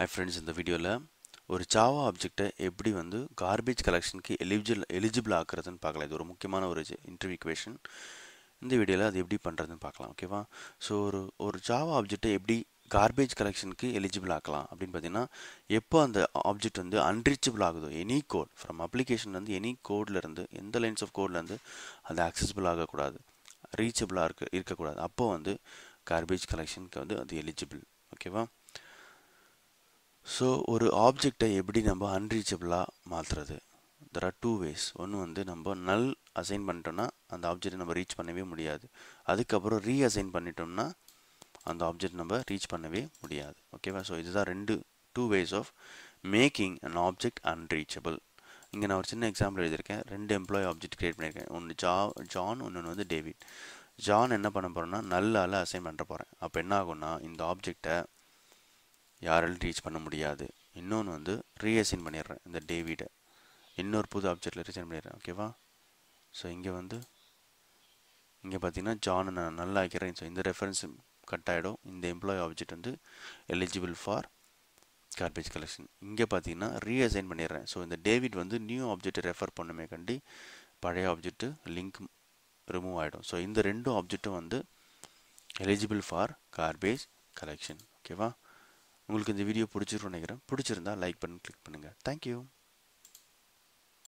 hi friends இந்த வீடியோவில் ஒரு ஜாவா ஆப்ஜெக்டை எப்படி வந்து கார்பேஜ் கலெக்ஷனுக்கு எலிஜிபிள் எலிஜிபிள் ஆக்குறதுன்னு பார்க்கலாம் இது ஒரு முக்கியமான ஒரு இன்டர்வியூ கொஷின் இந்த வீடியோவில் அது எப்படி பண்ணுறதுன்னு பார்க்கலாம் ஓகேவா ஸோ ஒரு ஒரு ஜாவா ஆப்ஜெக்டை எப்படி கார்பேஜ் கலெக்ஷனுக்கு எலிஜிபிள் ஆக்கலாம் அப்படின்னு பார்த்தீங்கன்னா எப்போ அந்த ஆப்ஜெக்ட் வந்து அன்ரீச்சபிள் ஆகுதோ எனி கோட் ஃப்ரம் அப்ளிகேஷன்லேருந்து எனி கோட்லேருந்து எந்த லைன்ஸ் ஆஃப் கோட்லேருந்து அது அக்சசிபிள் ஆகக்கூடாது ரீச்சபிளாக இருக்க இருக்கக்கூடாது அப்போது வந்து கார்பேஜ் கலெக்ஷனுக்கு வந்து அது எலிஜிபிள் ஓகேவா ஸோ ஒரு ஆப்ஜெக்டை எப்படி நம்ம அன்ரீச்சபிளாக மாற்றுறது தெர் ஆர் டூ வேஸ் ஒன்று வந்து நம்ம நல் அசைன் பண்ணிட்டோம்னா அந்த ஆப்ஜெக்டை நம்ம ரீச் பண்ணவே முடியாது அதுக்கப்புறம் ரீ அசைன் பண்ணிட்டோம்னா அந்த ஆப்ஜெக்ட் நம்ம ரீச் பண்ணவே முடியாது ஓகேவா ஸோ இதுதான் ரெண்டு two ways of making an object unreachable இங்கே நான் ஒரு சின்ன எக்ஸாம்பிள் எழுதியிருக்கேன் ரெண்டு எம்ப்ளாயி ஆப்ஜெக்ட் க்ரியேட் பண்ணியிருக்கேன் ஒன்று ஜா ஜான் ஒன்று வந்து டேவிட் ஜான் என்ன பண்ண போகிறேன்னா நல்லால் அசைன் பண்ண போகிறேன் அப்போ என்ன ஆகும்னா இந்த ஆப்ஜெக்டை யாராலும் ரீச் பண்ண முடியாது இன்னொன்று வந்து ரீஎசைன் பண்ணிடுறேன் இந்த டேவிடை இன்னொரு புது ஆப்ஜெக்டில் ரீசைன் பண்ணிடுறேன் ஓகேவா ஸோ இங்கே வந்து இங்கே பார்த்தீங்கன்னா ஜான் நான் நல்லா ஆக்கிறேன் ஸோ இந்த ரெஃபரன்ஸ் கட் ஆகிடும் இந்த எம்ப்ளாயி ஆப்ஜெக்ட் வந்து எலிஜிபிள் ஃபார் கார்பேஜ் கலெக்ஷன் இங்கே பார்த்தீங்கன்னா ரீஅசைன் பண்ணிடுறேன் ஸோ இந்த டேவிட் வந்து நியூ ஆப்ஜெக்ட்டை ரெஃபர் பண்ணுமே கண்டி பழைய ஆப்ஜெக்ட்டு லிங்க் ரிமூவ் ஆகிடும் ஸோ இந்த ரெண்டும் ஆப்ஜெக்ட்டும் வந்து எலிஜிபிள் ஃபார் கார்பேஜ் கலெக்ஷன் ஓகேவா உங்களுக்கு இந்த வீடியோ பிடிச்சிருன்னு நினைக்கிறேன் பிடிச்சிருந்தா லைக் பண்ணி கிளிக் பண்ணுங்கள் தேங்க்யூ